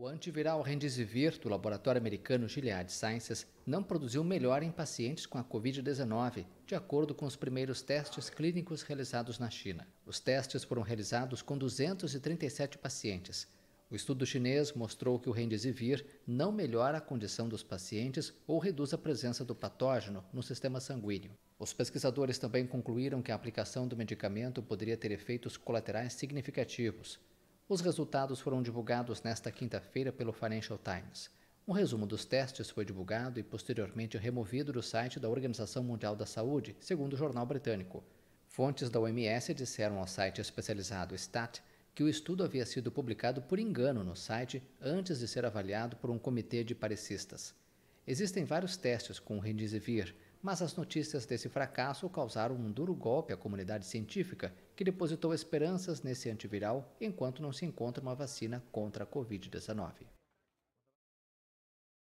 O antiviral Remdesivir do laboratório americano Gilead Sciences não produziu melhor em pacientes com a COVID-19, de acordo com os primeiros testes clínicos realizados na China. Os testes foram realizados com 237 pacientes. O estudo chinês mostrou que o Remdesivir não melhora a condição dos pacientes ou reduz a presença do patógeno no sistema sanguíneo. Os pesquisadores também concluíram que a aplicação do medicamento poderia ter efeitos colaterais significativos. Os resultados foram divulgados nesta quinta-feira pelo Financial Times. Um resumo dos testes foi divulgado e posteriormente removido do site da Organização Mundial da Saúde, segundo o jornal britânico. Fontes da OMS disseram ao site especializado STAT que o estudo havia sido publicado por engano no site antes de ser avaliado por um comitê de parecistas. Existem vários testes com o rendizivir, mas as notícias desse fracasso causaram um duro golpe à comunidade científica, que depositou esperanças nesse antiviral enquanto não se encontra uma vacina contra a Covid-19.